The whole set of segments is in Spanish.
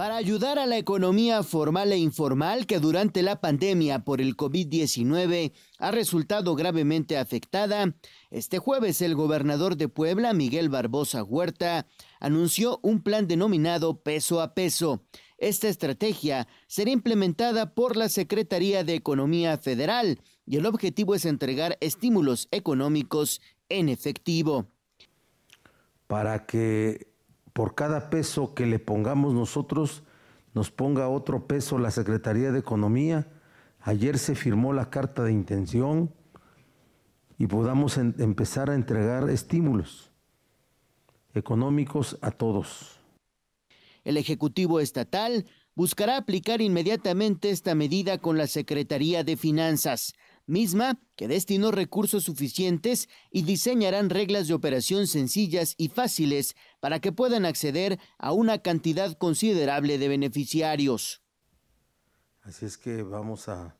para ayudar a la economía formal e informal que durante la pandemia por el COVID-19 ha resultado gravemente afectada, este jueves el gobernador de Puebla, Miguel Barbosa Huerta, anunció un plan denominado peso a peso. Esta estrategia será implementada por la Secretaría de Economía Federal y el objetivo es entregar estímulos económicos en efectivo. Para que por cada peso que le pongamos nosotros, nos ponga otro peso la Secretaría de Economía. Ayer se firmó la carta de intención y podamos empezar a entregar estímulos económicos a todos. El Ejecutivo Estatal buscará aplicar inmediatamente esta medida con la Secretaría de Finanzas misma que destinó recursos suficientes y diseñarán reglas de operación sencillas y fáciles para que puedan acceder a una cantidad considerable de beneficiarios. Así es que vamos a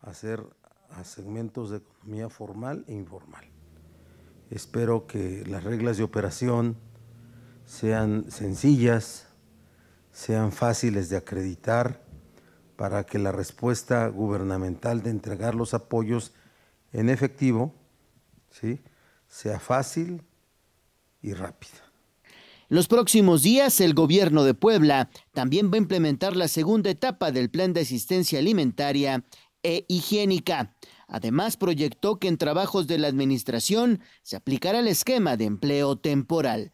hacer a segmentos de economía formal e informal. Espero que las reglas de operación sean sencillas, sean fáciles de acreditar para que la respuesta gubernamental de entregar los apoyos en efectivo sea fácil y rápida. Los próximos días, el gobierno de Puebla también va a implementar la segunda etapa del plan de asistencia alimentaria e higiénica. Además, proyectó que en trabajos de la administración se aplicará el esquema de empleo temporal.